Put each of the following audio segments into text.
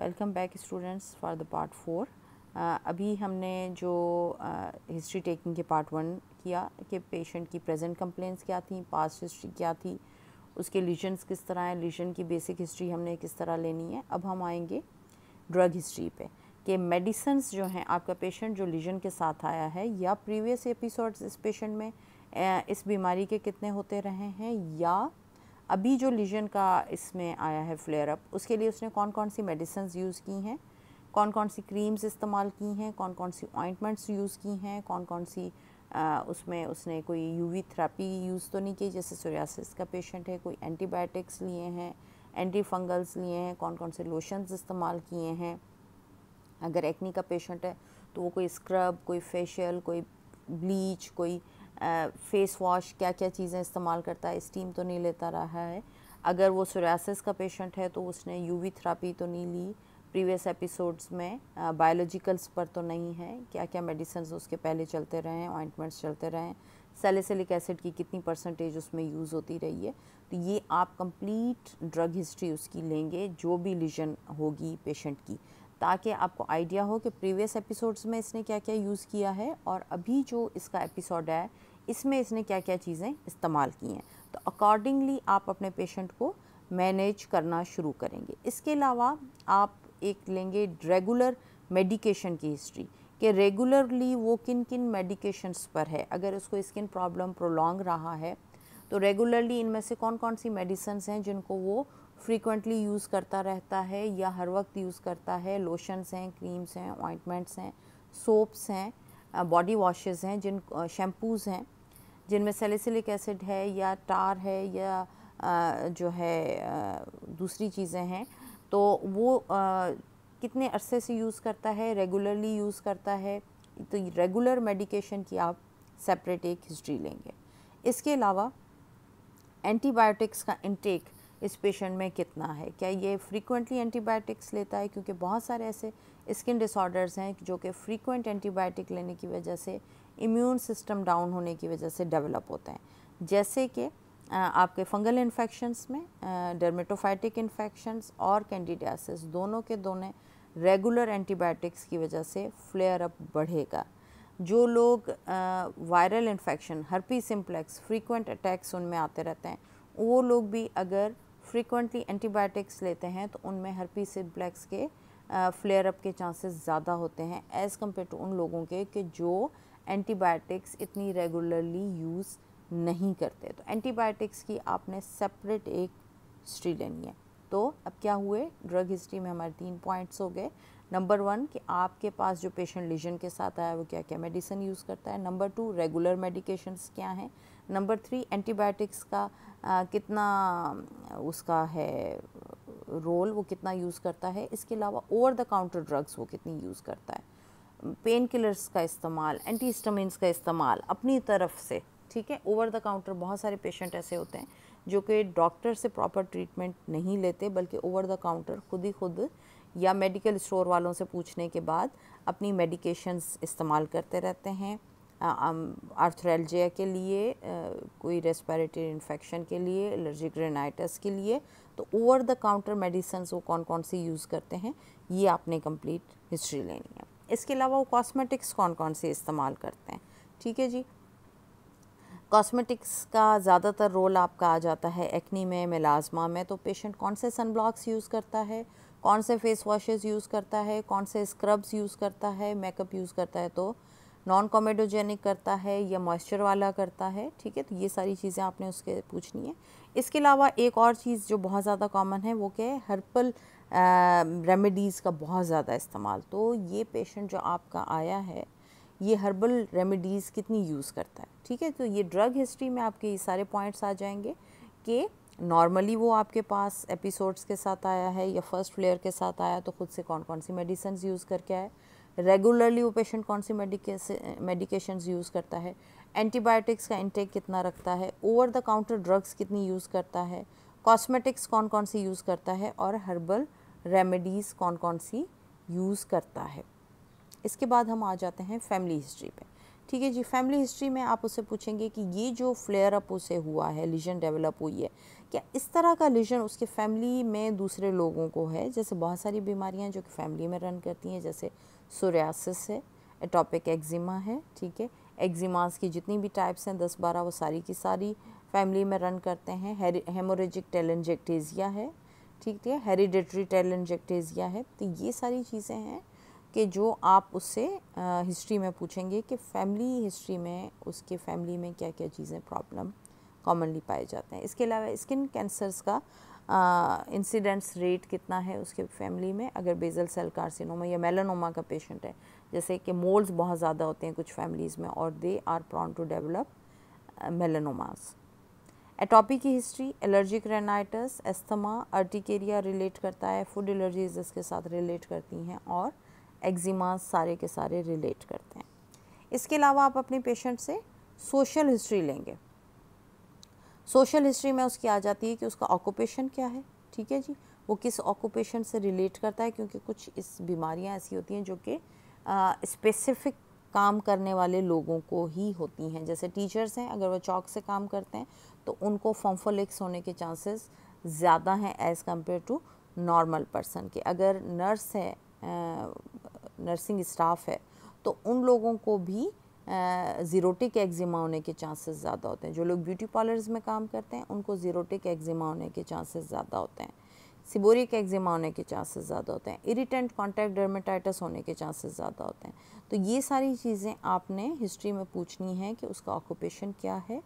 welcome back students for the part four अभी हमने जो हिस्ट्री टेकिंग के पार्ट वन किया कि पेशेंट की प्रेजेंट कंप्लेंट्स क्या थी पास्ट हिस्ट्री क्या थी उसके लीजन्स किस तरह हैं लीजन की बेसिक हिस्ट्री हमने किस तरह लेनी है अब हम आएंगे ड्रग हिस्ट्री पे कि मेडिसन्स जो हैं आपका पेशेंट जो लीजन के साथ आया है या प्रीवियस एपिसोड्स इस पेशेंट में इस बीमारी के कितने होते रहे हैं या अभी जो लीजन का इसमें आया है फ्लेयर अप उसके लिए उसने कौन कौन सी मेडिसन यूज़ की हैं कौन कौन सी क्रीम्स इस्तेमाल की हैं कौन कौन सी ऑइंटमेंट्स यूज़ की हैं कौन कौन सी आ, उसमें उसने कोई यूवी थेरापी यूज़ तो नहीं की जैसे सोरियासिस का पेशेंट है कोई एंटीबायोटिक्स लिए हैं एंटी फंगल्स लिए हैं कौन कौन से लोशंस इस्तेमाल किए हैं अगर एक्नी का पेशेंट है तो वो कोई स्क्रब कोई फेशियल कोई ब्लीच कोई फ़ेस वॉश क्या क्या चीज़ें इस्तेमाल करता है स्टीम तो नहीं लेता रहा है अगर वो सोरासिस का पेशेंट है तो उसने यूवी थेरापी तो नहीं ली प्रीवियस एपिसोड्स में बायोलॉजिकल्स पर तो नहीं है क्या क्या मेडिसिन उसके पहले चलते रहे हैं ऑइंटमेंट्स चलते रहे हैं सेलिसिलिक एसिड की कितनी परसेंटेज उसमें यूज़ होती रही है तो ये आप कंप्लीट ड्रग हिस्ट्री उसकी लेंगे जो भी लिजन होगी पेशेंट की ताकि आपको आइडिया हो कि प्रीवियस एपिसोड्स में इसने क्या क्या यूज़ किया है और अभी जो इसका एपिसोड है इसमें इसने क्या क्या चीज़ें इस्तेमाल की हैं तो अकॉर्डिंगली आप अपने पेशेंट को मैनेज करना शुरू करेंगे इसके अलावा आप एक लेंगे रेगुलर मेडिकेशन की हिस्ट्री कि रेगुलरली वो किन किन मेडिकेशंस पर है अगर उसको स्किन प्रॉब्लम प्रोलॉन्ग रहा है तो रेगुलरली इनमें से कौन कौन सी मेडिसन्स हैं जिनको वो फ्रीक्वेंटली यूज़ करता रहता है या हर वक्त यूज़ करता है लोशंस हैं क्रीम्स हैं ऑइंटमेंट्स हैं सोप्स हैं बॉडी वॉशेज़ हैं जिन शैम्पूज़ हैं जिनमें सेलिसिलिक एसिड है या टार है या आ, जो है आ, दूसरी चीज़ें हैं तो वो आ, कितने अरसे से यूज़ करता है रेगुलरली यूज़ करता है तो रेगुलर मेडिकेशन की आप सेपरेट एक हिस्ट्री लेंगे इसके अलावा एंटीबायोटिक्स का इनटेक इस पेशेंट में कितना है क्या ये फ्रीक्वेंटली एंटीबायोटिक्स लेता है क्योंकि बहुत सारे ऐसे स्किन डिसऑर्डर्स हैं जो कि फ्रीक्वेंट एंटीबायोटिक लेने की वजह से इम्यून सिस्टम डाउन होने की वजह से डेवलप होते हैं जैसे कि आपके फंगल इन्फेक्शंस में डर्मेटोफाइटिक इन्फेक्शंस और कैंडिडियासिस दोनों के दोनों रेगुलर एंटीबायोटिक्स की वजह से फ्लेयर अप बढ़ेगा जो लोग viral infection herpes simplex frequent attacks उनमें आते रहते हैं वो लोग भी अगर फ्रीक्वेंटली एंटीबायोटिक्स लेते हैं तो उनमें हर्पी सिम्प्लेक्स के फ्लेयर अप के चांसेस ज़्यादा होते हैं एज़ कम्पेयर टू उन लोगों के कि जो एंटीबायोटिक्स इतनी रेगुलरली यूज़ नहीं करते तो एंटीबायोटिक्स की आपने सेपरेट एक हिस्ट्री लेनी है तो अब क्या हुए ड्रग हिस्ट्री में हमारे तीन पॉइंट्स हो गए नंबर वन कि आपके पास जो पेशेंट लीजन के साथ आया वो क्या क्या मेडिसिन यूज़ करता है नंबर टू रेगुलर मेडिकेशंस क्या हैं नंबर थ्री एंटीबायोटिक्स का आ, कितना उसका है रोल वो कितना यूज़ करता है इसके अलावा ओवर द काउंटर ड्रग्स वो कितनी यूज़ करता है पेन किलर्स का इस्तेमाल एंटी स्टमिनस का इस्तेमाल अपनी तरफ से ठीक है ओवर द काउंटर बहुत सारे पेशेंट ऐसे होते हैं जो कि डॉक्टर से प्रॉपर ट्रीटमेंट नहीं लेते बल्कि ओवर द काउंटर खुद ही खुद या मेडिकल स्टोर वालों से पूछने के बाद अपनी मेडिकेशंस इस्तेमाल करते रहते हैं आर्थरेलजिया के लिए आ, कोई रेस्पिरेटरी इन्फेक्शन के लिए एलर्जिक रेनाइटस के लिए तो ओवर द काउंटर मेडिसन्स वो कौन कौन सी यूज़ करते हैं ये आपने कंप्लीट हिस्ट्री लेनी है इसके अलावा वो कॉस्मेटिक्स कौन कौन से इस्तेमाल करते हैं ठीक है जी कॉस्मेटिक्स का ज़्यादातर रोल आपका आ जाता है एक्नी में मिलाजमा में तो पेशेंट कौन से सनब्लॉक्स यूज़ करता है कौन से फेस वॉशेज़ यूज़ करता है कौन से स्क्रब्स यूज़ करता है मेकअप यूज़ करता है तो नॉन कॉमेडोजेनिक करता है या मॉइस्चर वाला करता है ठीक है तो ये सारी चीज़ें आपने उसके पूछनी है इसके अलावा एक और चीज़ जो बहुत ज़्यादा कॉमन है वो क्या है हर्बल रेमेडीज़ का बहुत ज़्यादा इस्तेमाल तो ये पेशेंट जो आपका आया है ये हर्बल रेमेडीज़ कितनी यूज़ करता है ठीक है तो ये ड्रग हिस्ट्री में आपके ये सारे पॉइंट्स आ जाएंगे कि नॉर्मली वो आपके पास एपिसोड्स के साथ आया है या फर्स्ट फ्लेयर के साथ आया तो ख़ुद से कौन कौन सी मेडिसन यूज़ करके आए रेगुलरली वो पेशेंट कौन सी मेडिकेशंस यूज़ करता है एंटीबायोटिक्स का इंटेक कितना रखता है ओवर द काउंटर ड्रग्स कितनी यूज़ करता है कॉस्मेटिक्स कौन कौन सी यूज़ करता है और हर्बल रेमेडीज़ कौन कौन सी यूज़ करता है इसके बाद हम आ जाते हैं फैमिली हिस्ट्री पे ठीक है जी फैमिली हिस्ट्री में आप उसे पूछेंगे कि ये जो फ्लेयर अप उसे हुआ है लिजन डेवलप हुई है क्या इस तरह का लिजन उसके फैमिली में दूसरे लोगों को है जैसे बहुत सारी बीमारियां जो कि फैमिली में रन करती हैं जैसे सोरेसिस है एटॉपिक एक्जिमा है ठीक है एक्जिमास की जितनी भी टाइप्स हैं दस बारह वो सारी की सारी फैमिली में रन करते हैं हेमोरेजिक टेलनजेक्टेजिया है ठीक है हेरिडेटरी टेलनजेक्टेजिया है तो ये सारी चीज़ें हैं कि जो आप उससे हिस्ट्री में पूछेंगे कि फैमिली हिस्ट्री में उसके फैमिली में क्या क्या चीज़ें प्रॉब्लम कॉमनली पाए जाते हैं इसके अलावा स्किन कैंसर्स का इंसिडेंस रेट कितना है उसके फैमिली में अगर बेजल सेल कार्सिनोमा या मेलानोमा का पेशेंट है जैसे कि मोल्स बहुत ज़्यादा होते हैं कुछ फैमिलीज़ में और they are prone to develop melanomas atopy की history allergic rhinitis asthma urticaria relate करता है फूड एलर्जीज इसके साथ रिलेट करती हैं और एग्जिमा सारे के सारे रिलेट करते हैं इसके अलावा आप अपने पेशेंट से सोशल हिस्ट्री लेंगे सोशल हिस्ट्री में उसकी आ जाती है कि उसका ऑक्यूपेशन क्या है ठीक है जी वो किस ऑक्यूपेशन से रिलेट करता है क्योंकि कुछ इस बीमारियां ऐसी होती हैं जो कि स्पेसिफिक काम करने वाले लोगों को ही होती हैं जैसे टीचर्स हैं अगर वो चौक से काम करते हैं तो उनको फॉम्फोलिक्स होने के चांसेस ज़्यादा हैं as compared to normal person के अगर नर्स है नर्सिंग स्टाफ है तो उन लोगों को भी ज़ीरोटिक एग्जिमा होने के चांसेस ज़्यादा होते हैं जो लोग ब्यूटी पार्लर्स में काम करते हैं उनको ज़ीरोटिक एग्जिमा होने के चांसेस ज़्यादा होते हैं सिबोरिक एग्जिमा होने के चांसेस ज़्यादा होते हैं इरीटेंट कॉन्टैक्ट डर्मेटाइटस होने के चांसेस ज़्यादा होते हैं तो ये सारी चीज़ें आपने हिस्ट्री में पूछनी है कि उसका ऑक्यूपेशन क्या है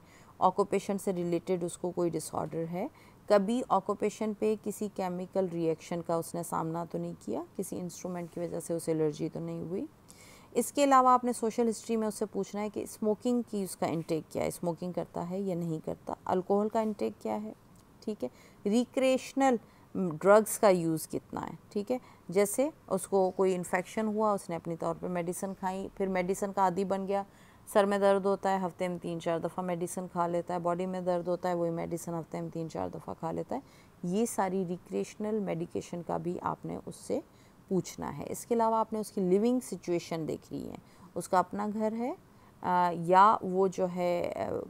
ऑक्यूपेशन से रिलेटेड उसको कोई डिसऑर्डर है कभी ऑक्यूपेशन पे किसी केमिकल रिएक्शन का उसने सामना तो नहीं किया किसी इंस्ट्रूमेंट की वजह से उसे एलर्जी तो नहीं हुई इसके अलावा आपने सोशल हिस्ट्री में उससे पूछना है कि स्मोकिंग की उसका इंटेक क्या है स्मोकिंग करता है या नहीं करता अल्कोहल का इंटेक क्या है ठीक है रिक्रेशनल ड्रग्स का यूज़ कितना है ठीक है जैसे उसको कोई इन्फेक्शन हुआ उसने अपनी तौर पे मेडिसिन खाई फिर मेडिसिन का आदि बन गया सर में दर्द होता है हफ्ते में तीन चार दफ़ा मेडिसिन खा लेता है बॉडी में दर्द होता है वही मेडिसिन हफ्ते में तीन चार दफ़ा खा लेता है ये सारी रिक्रेशनल मेडिकेशन का भी आपने उससे पूछना है इसके अलावा आपने उसकी लिविंग सिचुएशन देखनी है उसका अपना घर है या वो जो है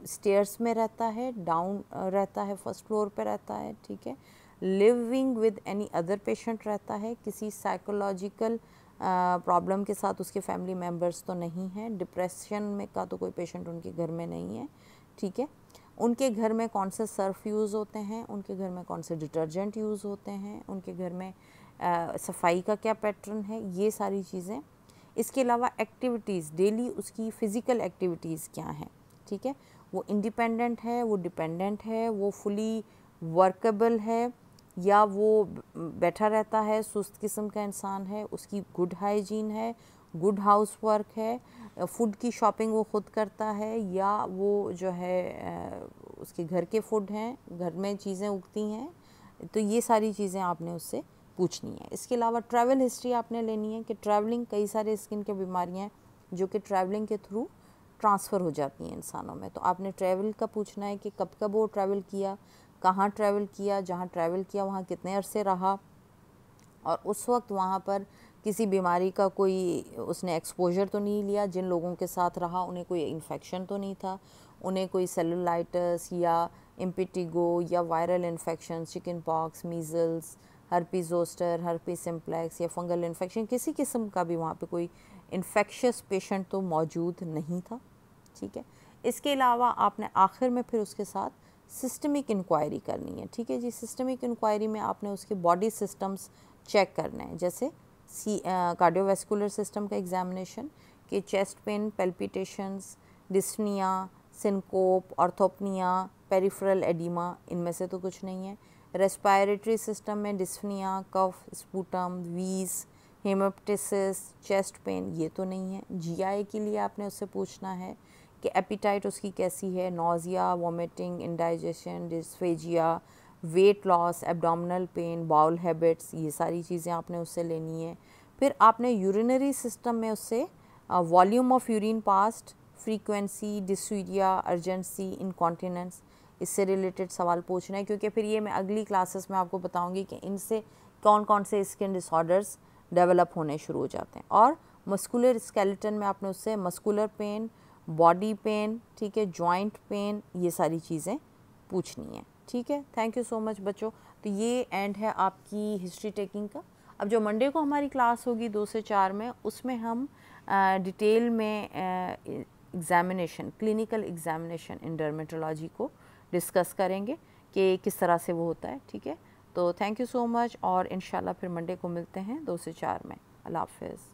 स्टेयर्स में रहता है डाउन रहता है फर्स्ट फ्लोर पे रहता है ठीक है living with any other patient रहता है किसी साइकोलॉजिकल प्रॉब्लम के साथ उसके फैमिली मेम्बर्स तो नहीं हैं डिप्रेशन में का तो कोई पेशेंट उनके घर में नहीं है ठीक है उनके घर में कौन से सर्फ यूज़ होते हैं उनके घर में कौन से डिटर्जेंट यूज़ होते हैं उनके घर में सफाई का क्या पैटर्न है ये सारी चीज़ें इसके अलावा एक्टिविटीज़ डेली उसकी फ़िज़िकल एक्टिविटीज़ क्या हैं ठीक है वो इंडिपेंडेंट है वो डिपेंडेंट है वो फुली वर्कबल है या वो बैठा रहता है सुस्त किस्म का इंसान है उसकी गुड हाइजीन है गुड हाउस वर्क है फूड की शॉपिंग वो खुद करता है या वो जो है उसके घर के फूड हैं घर में चीज़ें उगती हैं तो ये सारी चीज़ें आपने उससे पूछनी है इसके अलावा ट्रैवल हिस्ट्री आपने लेनी है कि ट्रैवलिंग कई सारे स्किन के बीमारियाँ हैं जो कि ट्रैवलिंग के थ्रू ट्रांसफ़र हो जाती हैं इंसानों में तो आपने ट्रैवल का पूछना है कि कब कब वो ट्रैवल किया कहाँ ट्रैवल किया जहाँ ट्रैवल किया वहाँ कितने अरसे रहा और उस वक्त वहाँ पर किसी बीमारी का कोई उसने एक्सपोजर तो नहीं लिया जिन लोगों के साथ रहा उन्हें कोई इन्फेक्शन तो नहीं था उन्हें कोई सेलुलाइटस या इम्पिटिगो या viral infection chickenpox measles herpes zoster herpes simplex या फंगल इन्फेक्शन किसी किस्म का भी वहाँ पे कोई इन्फेक्शस पेशेंट तो मौजूद नहीं था ठीक है इसके अलावा आपने आखिर में फिर उसके साथ सिस्टमिक इंक्वायरी करनी है ठीक है जी सिस्टमिक इंक्वायरी में आपने उसके बॉडी सिस्टम्स चेक करने हैं जैसे सी कार्डियोवेस्कुलर सिस्टम का एग्जामिनेशन कि chest pain palpitations dyspnoea syncope orthopnoea peripheral oedema इनमें से तो कुछ नहीं है रेस्पायरेटरी सिस्टम में डिस्फनिया कफ स्पूटम वीज हेमोपटिसिस चेस्ट पेन ये तो नहीं है जी के लिए आपने उससे पूछना है कि एपिटाइट उसकी कैसी है nausea vomiting indigestion dysphagia weight loss abdominal pain bowel habits ये सारी चीज़ें आपने उससे लेनी है फिर आपने यूरिनरी सिस्टम में उससे volume of urine passed frequency dysuria urgency incontinence इससे रिलेटेड सवाल पूछना है क्योंकि फिर ये मैं अगली क्लासेस में आपको बताऊंगी कि इनसे कौन कौन से स्किन डिसऑर्डर्स डेवलप होने शुरू हो जाते हैं और मस्कुलर स्केलेटन में आपने उससे मस्कुलर पेन बॉडी पेन ठीक है जॉइंट पेन ये सारी चीज़ें पूछनी है ठीक है थैंक यू सो मच बच्चों तो ये एंड है आपकी हिस्ट्री टेकिंग का अब जो मंडे को हमारी क्लास होगी दो से चार में उसमें हम डिटेल में examination clinical examination in dermatology को डिस्कस करेंगे कि किस तरह से वो होता है ठीक है तो थैंक यू सो मच और इन फिर मंडे को मिलते हैं दो से चार में अल्लाह हाफिज़